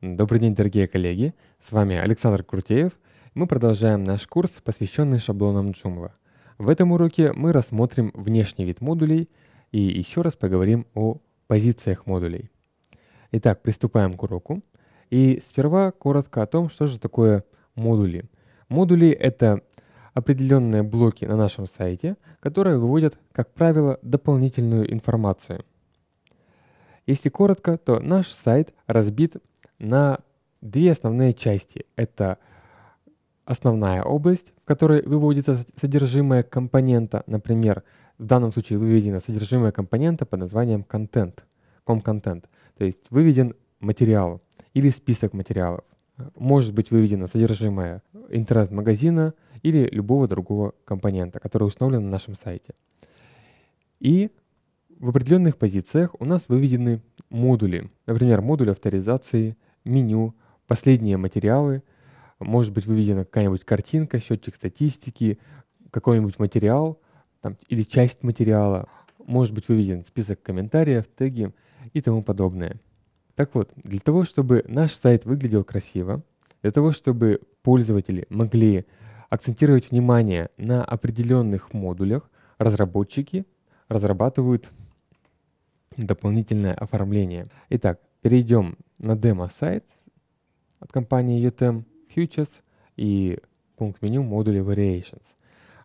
Добрый день, дорогие коллеги! С вами Александр Крутеев. Мы продолжаем наш курс, посвященный шаблонам Joomla. В этом уроке мы рассмотрим внешний вид модулей и еще раз поговорим о позициях модулей. Итак, приступаем к уроку. И сперва коротко о том, что же такое модули. Модули — это определенные блоки на нашем сайте, которые выводят, как правило, дополнительную информацию. Если коротко, то наш сайт разбит на две основные части. Это основная область, в которой выводится содержимое компонента. Например, в данном случае выведено содержимое компонента под названием контент, комконтент. То есть выведен материал или список материалов. Может быть выведено содержимое интернет-магазина или любого другого компонента, который установлен на нашем сайте. И в определенных позициях у нас выведены модули. Например, модуль авторизации – меню, последние материалы, может быть выведена какая-нибудь картинка, счетчик статистики, какой-нибудь материал там, или часть материала, может быть выведен список комментариев, теги и тому подобное. Так вот, для того, чтобы наш сайт выглядел красиво, для того, чтобы пользователи могли акцентировать внимание на определенных модулях, разработчики разрабатывают дополнительное оформление. Итак, перейдем на демо-сайт от компании UTM Futures и пункт меню модуля Variations.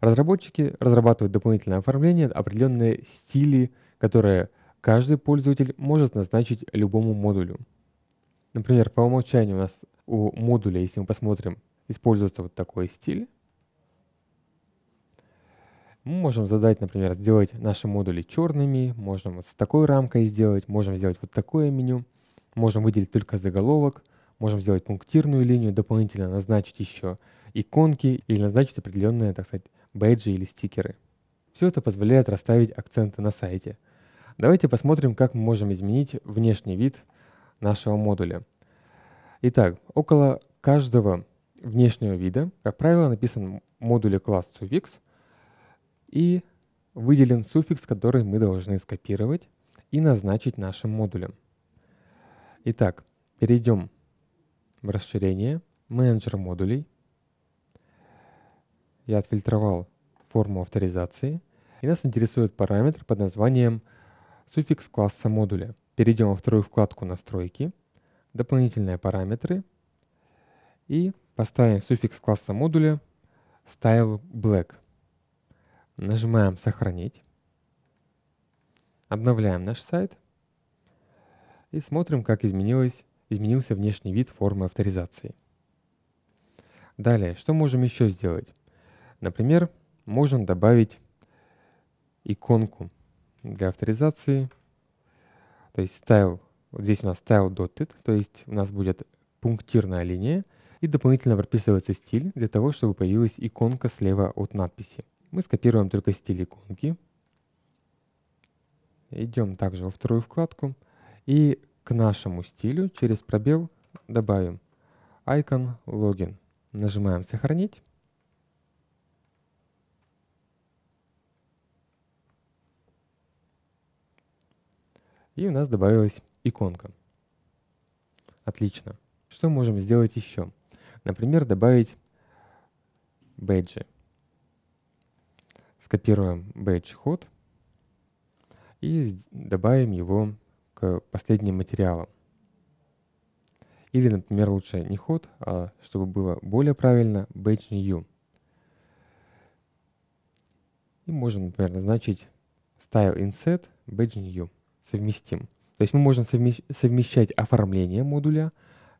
Разработчики разрабатывают дополнительное оформление, определенные стили, которые каждый пользователь может назначить любому модулю. Например, по умолчанию у нас у модуля, если мы посмотрим, используется вот такой стиль. Мы можем задать, например, сделать наши модули черными, можем вот с такой рамкой сделать, можем сделать вот такое меню – Можем выделить только заголовок, можем сделать пунктирную линию, дополнительно назначить еще иконки или назначить определенные, так сказать, бэджи или стикеры. Все это позволяет расставить акценты на сайте. Давайте посмотрим, как мы можем изменить внешний вид нашего модуля. Итак, около каждого внешнего вида, как правило, написан модуле класс суффикс и выделен суффикс, который мы должны скопировать и назначить нашим модулем. Итак, перейдем в расширение менеджер модулей. Я отфильтровал форму авторизации. И нас интересует параметр под названием суффикс класса модуля. Перейдем во вторую вкладку «Настройки», «Дополнительные параметры» и поставим суффикс класса модуля «Style Black». Нажимаем «Сохранить». Обновляем наш сайт и смотрим, как изменилось, изменился внешний вид формы авторизации. Далее, что можем еще сделать? Например, можем добавить иконку для авторизации, то есть style, вот здесь у нас style dotted, то есть у нас будет пунктирная линия, и дополнительно прописывается стиль для того, чтобы появилась иконка слева от надписи. Мы скопируем только стиль иконки. Идем также во вторую вкладку – и к нашему стилю через пробел добавим icon login. Нажимаем «Сохранить». И у нас добавилась иконка. Отлично. Что можем сделать еще? Например, добавить бэджи. Скопируем бэдж ход и добавим его к последним материалам. Или, например, лучше не ход, а чтобы было более правильно, batch new. И можем, например, назначить style inset badge new совместим. То есть мы можем совмещать оформление модуля,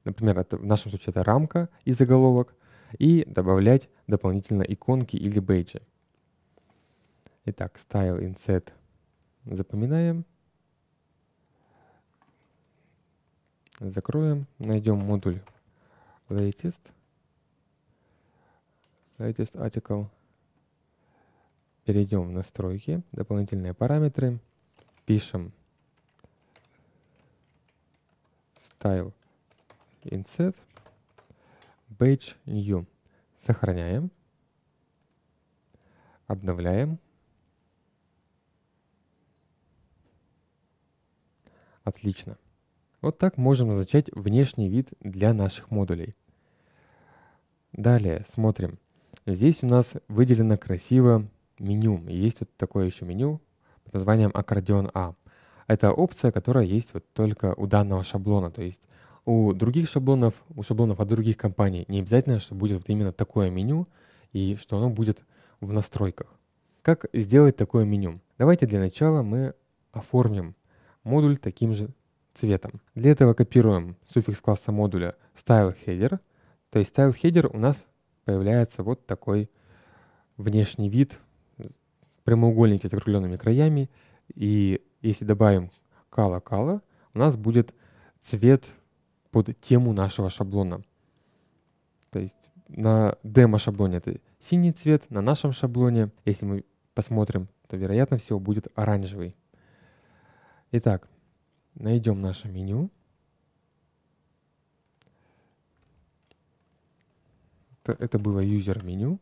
например, это, в нашем случае это рамка и заголовок, и добавлять дополнительно иконки или бейджи. Итак, style inset запоминаем. Закроем, найдем модуль latest, latest article, перейдем в настройки, дополнительные параметры, пишем style inset, page new, сохраняем, обновляем, отлично. Вот так можем назначать внешний вид для наших модулей. Далее смотрим. Здесь у нас выделено красиво меню. Есть вот такое еще меню под названием аккордеон А. Это опция, которая есть вот только у данного шаблона. То есть у других шаблонов, у шаблонов от других компаний не обязательно, что будет вот именно такое меню и что оно будет в настройках. Как сделать такое меню? Давайте для начала мы оформим модуль таким же цветом. Для этого копируем суффикс класса модуля style header. То есть style header у нас появляется вот такой внешний вид, прямоугольники с закругленными краями. И если добавим color-color, у нас будет цвет под тему нашего шаблона. То есть на демо-шаблоне это синий цвет, на нашем шаблоне, если мы посмотрим, то вероятно всего будет оранжевый. Итак, найдем наше меню. Это было user меню.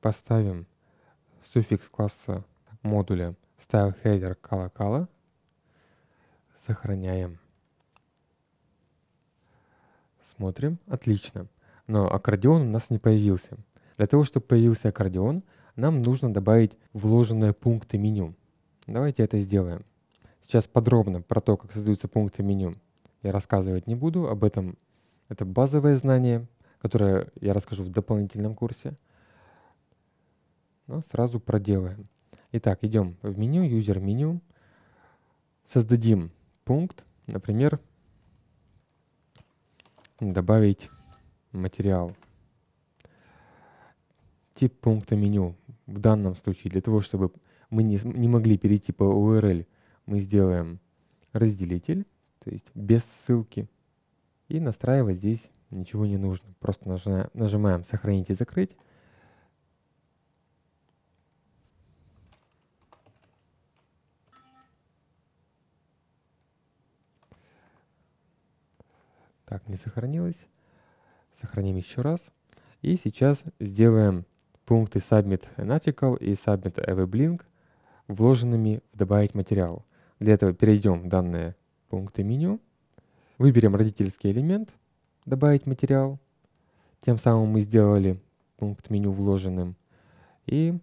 Поставим суффикс класса модуля style header колокола. Сохраняем. Смотрим. Отлично. Но аккордеон у нас не появился. Для того, чтобы появился аккордеон, нам нужно добавить вложенные пункты меню. Давайте это сделаем. Сейчас подробно про то, как создаются пункты меню, я рассказывать не буду. Об этом это базовое знание, которое я расскажу в дополнительном курсе. Но сразу проделаем. Итак, идем в меню, User меню. Создадим пункт, например, добавить материал тип пункта меню. В данном случае для того, чтобы мы не, не могли перейти по URL, мы сделаем разделитель, то есть без ссылки. И настраивать здесь ничего не нужно. Просто нажимаем, нажимаем «Сохранить и закрыть». Так, не сохранилось. Сохраним еще раз. И сейчас сделаем пункты Submit an Article и Submit a Web вложенными в «Добавить материал». Для этого перейдем в данные пункты меню, выберем родительский элемент «Добавить материал», тем самым мы сделали пункт меню вложенным, и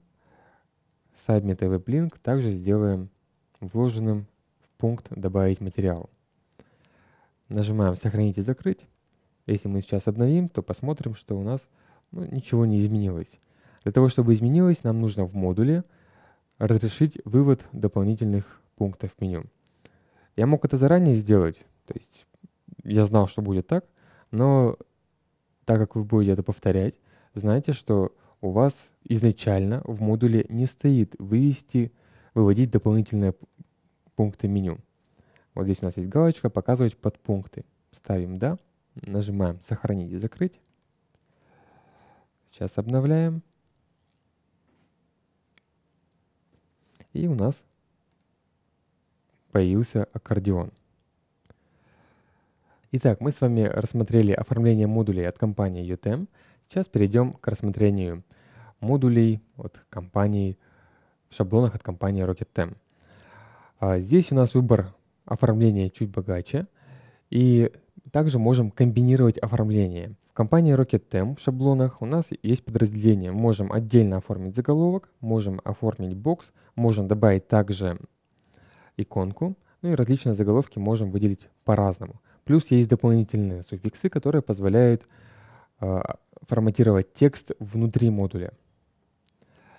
Submit a Web также сделаем вложенным в пункт «Добавить материал». Нажимаем «Сохранить и закрыть». Если мы сейчас обновим, то посмотрим, что у нас ну, ничего не изменилось. Для того, чтобы изменилось, нам нужно в модуле разрешить вывод дополнительных пунктов меню. Я мог это заранее сделать, то есть я знал, что будет так, но так как вы будете это повторять, знайте, что у вас изначально в модуле не стоит вывести, выводить дополнительные пункты меню. Вот здесь у нас есть галочка «Показывать подпункты». Ставим «Да», нажимаем «Сохранить и закрыть». Сейчас обновляем. И у нас появился аккордеон. Итак, мы с вами рассмотрели оформление модулей от компании UTM. Сейчас перейдем к рассмотрению модулей от компании в шаблонах от компании RocketTem. А, здесь у нас выбор оформления чуть богаче, и также можем комбинировать оформление компании Rockettem в шаблонах у нас есть подразделение. Можем отдельно оформить заголовок, можем оформить бокс, можем добавить также иконку, ну и различные заголовки можем выделить по-разному. Плюс есть дополнительные суффиксы, которые позволяют э, форматировать текст внутри модуля.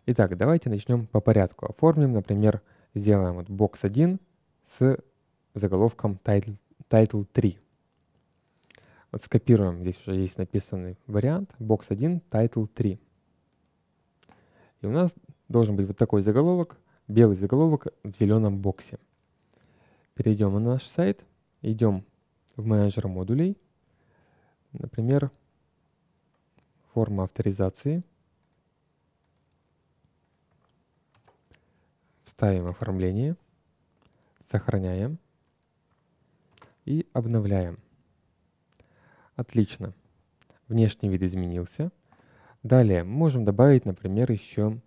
Итак, давайте начнем по порядку. Оформим, например, сделаем вот бокс 1 с заголовком title, title 3. Вот скопируем, здесь уже есть написанный вариант, box 1, title 3. И у нас должен быть вот такой заголовок, белый заголовок в зеленом боксе. Перейдем на наш сайт, идем в менеджер модулей, например, форма авторизации. Ставим оформление, сохраняем и обновляем. Отлично. Внешний вид изменился. Далее можем добавить, например, еще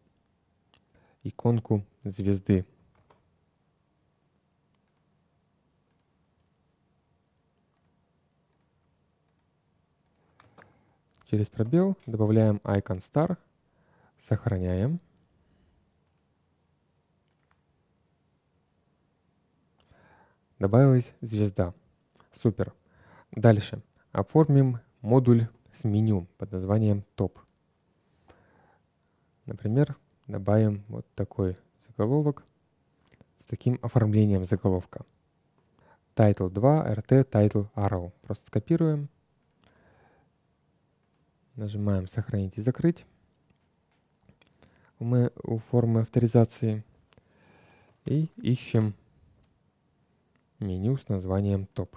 иконку звезды. Через пробел добавляем icon star, сохраняем. Добавилась звезда. Супер. Дальше оформим модуль с меню под названием «Топ». Например, добавим вот такой заголовок с таким оформлением заголовка. Title 2, RT, Title Arrow. Просто скопируем. Нажимаем «Сохранить и закрыть». Мы у формы авторизации и ищем меню с названием «Топ».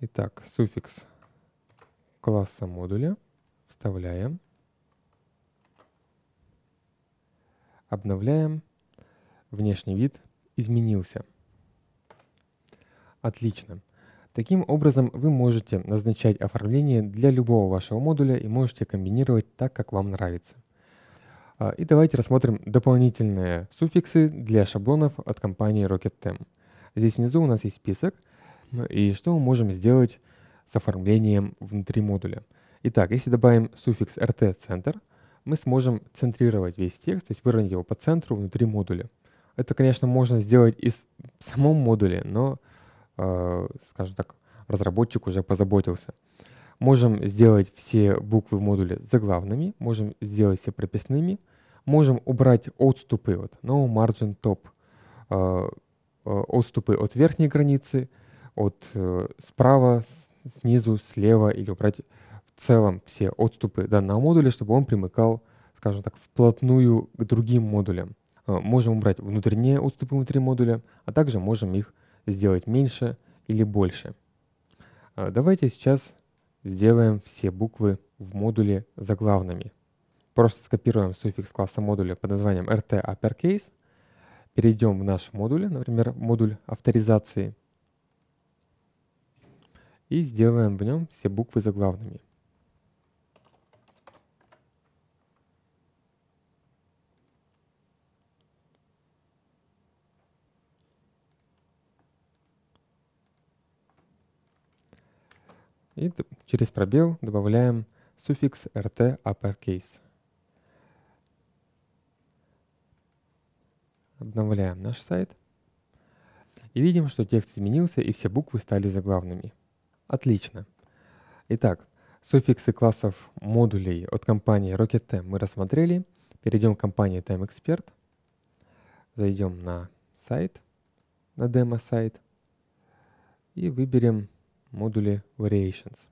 Итак, суффикс класса модуля вставляем. Обновляем. Внешний вид изменился. Отлично. Таким образом, вы можете назначать оформление для любого вашего модуля и можете комбинировать так, как вам нравится. А, и давайте рассмотрим дополнительные суффиксы для шаблонов от компании RocketTem. Здесь внизу у нас есть список, ну и что мы можем сделать с оформлением внутри модуля. Итак, если добавим суффикс rt центр, мы сможем центрировать весь текст, то есть выровнять его по центру внутри модуля. Это, конечно, можно сделать и в самом модуле, но, э, скажем так, разработчик уже позаботился. Можем сделать все буквы в модуле заглавными, можем сделать все прописными, можем убрать отступы, вот, no margin top, э, э, отступы от верхней границы — от э, справа, снизу, слева или убрать в целом все отступы данного модуля, чтобы он примыкал, скажем так, вплотную к другим модулям. Э, можем убрать внутренние отступы внутри модуля, а также можем их сделать меньше или больше. Э, давайте сейчас сделаем все буквы в модуле заглавными. Просто скопируем суффикс класса модуля под названием rt uppercase, перейдем в наш модуль, например, модуль авторизации – и сделаем в нем все буквы заглавными. И через пробел добавляем суффикс rt uppercase. Обновляем наш сайт. И видим, что текст изменился и все буквы стали заглавными. Отлично. Итак, суффиксы классов модулей от компании RocketTem мы рассмотрели. Перейдем к компании Time Expert, Зайдем на сайт, на демо-сайт и выберем модули Variations.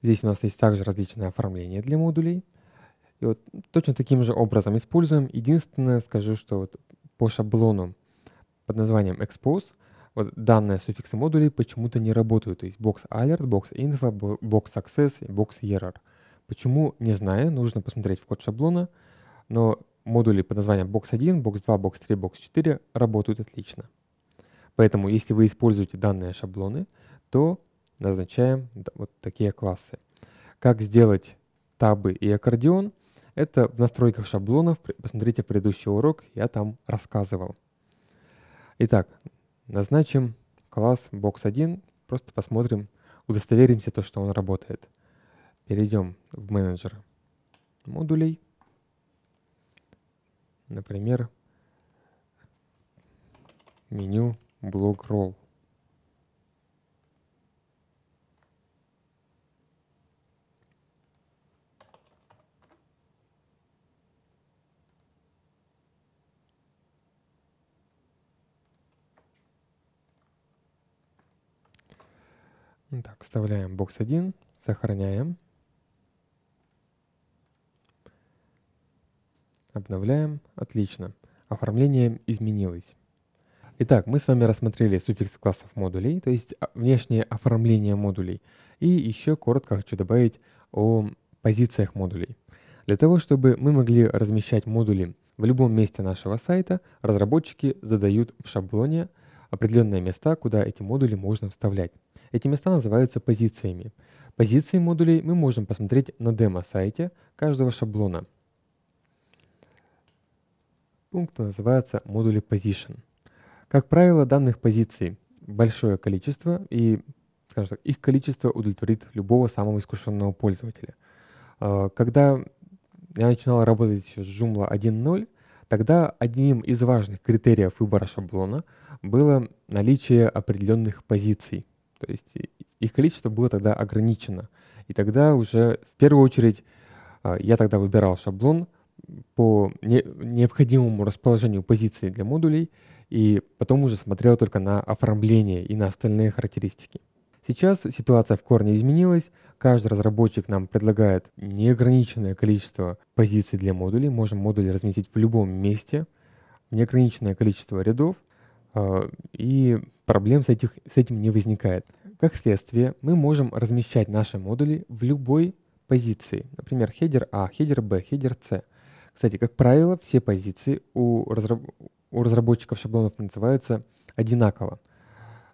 Здесь у нас есть также различные оформления для модулей. И вот точно таким же образом используем. Единственное, скажу, что вот по шаблону под названием Expose вот данные суффиксы модулей почему-то не работают. То есть box alert, box info, box access и box error. Почему, не знаю, нужно посмотреть в код шаблона, но модули под названием box 1, box 2, box 3, box 4 работают отлично. Поэтому, если вы используете данные шаблоны, то назначаем вот такие классы. Как сделать табы и аккордеон, это в настройках шаблонов. Посмотрите предыдущий урок, я там рассказывал. Итак, Назначим класс box1, просто посмотрим, удостоверимся, то, что он работает. Перейдем в менеджер модулей. Например, меню блок roll. Вставляем бокс 1, сохраняем. Обновляем. Отлично. Оформление изменилось. Итак, мы с вами рассмотрели суффикс классов модулей, то есть а, внешнее оформление модулей. И еще коротко хочу добавить о позициях модулей. Для того, чтобы мы могли размещать модули в любом месте нашего сайта, разработчики задают в шаблоне определенные места, куда эти модули можно вставлять. Эти места называются позициями. Позиции модулей мы можем посмотреть на демо-сайте каждого шаблона. Пункт называется модули Position. Как правило, данных позиций большое количество, и скажем так, их количество удовлетворит любого самого искушенного пользователя. А, когда я начинал работать еще с Joomla 1.0, Тогда одним из важных критериев выбора шаблона было наличие определенных позиций. То есть их количество было тогда ограничено. И тогда уже в первую очередь а, я тогда выбирал шаблон по необходимому расположению позиций для модулей и потом уже смотрел только на оформление и на остальные характеристики. Сейчас ситуация в корне изменилась, каждый разработчик нам предлагает неограниченное количество позиций для модулей, можем модули разместить в любом месте, неограниченное количество рядов, а, и проблем с, этих, с этим не возникает. Как следствие, мы можем размещать наши модули в любой позиции, например, хедер А, хедер Б, хедер С. Кстати, как правило, все позиции у, разраб у разработчиков шаблонов называются одинаково.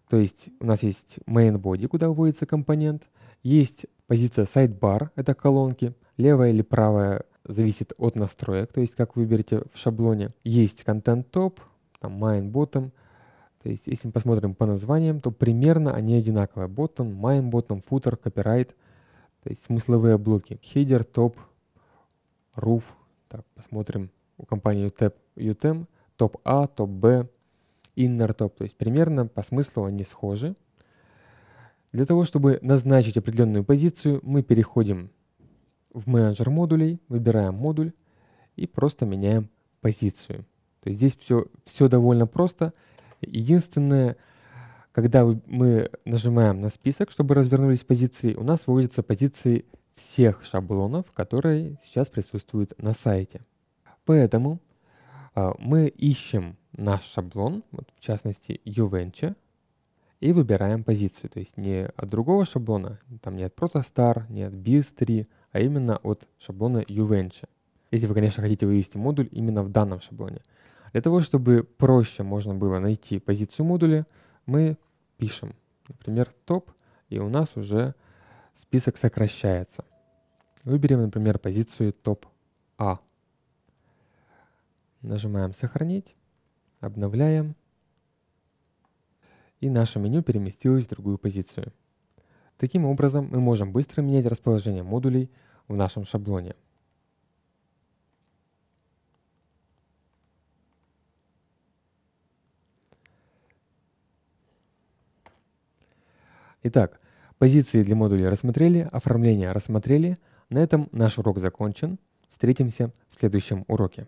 То есть у нас есть main body, куда вводится компонент, есть позиция sidebar, это колонки, левая или правая зависит от настроек, то есть как вы выберете в шаблоне. Есть content top, там main bottom, то есть если мы посмотрим по названиям, то примерно они одинаковые. Bottom, main bottom, footer, copyright, то есть смысловые блоки. Header, top, roof, так, посмотрим у компании UTEM, UTEM топ А, топ Б, inner top, то есть примерно по смыслу они схожи. Для того, чтобы назначить определенную позицию, мы переходим в менеджер модулей, выбираем модуль и просто меняем позицию. То есть здесь все, все довольно просто. Единственное, когда мы нажимаем на список, чтобы развернулись позиции, у нас выводятся позиции всех шаблонов, которые сейчас присутствуют на сайте. Поэтому а, мы ищем наш шаблон, вот в частности UVenture, и выбираем позицию. То есть не от другого шаблона, там не от ProtoStar, не от BIS3, а именно от шаблона UVenture. Если вы, конечно, хотите вывести модуль именно в данном шаблоне. Для того, чтобы проще можно было найти позицию модуля, мы пишем, например, топ, и у нас уже список сокращается. Выберем, например, позицию топ А. Нажимаем «Сохранить», обновляем. И наше меню переместилось в другую позицию. Таким образом, мы можем быстро менять расположение модулей в нашем шаблоне. Итак, позиции для модулей рассмотрели, оформление рассмотрели. На этом наш урок закончен. Встретимся в следующем уроке.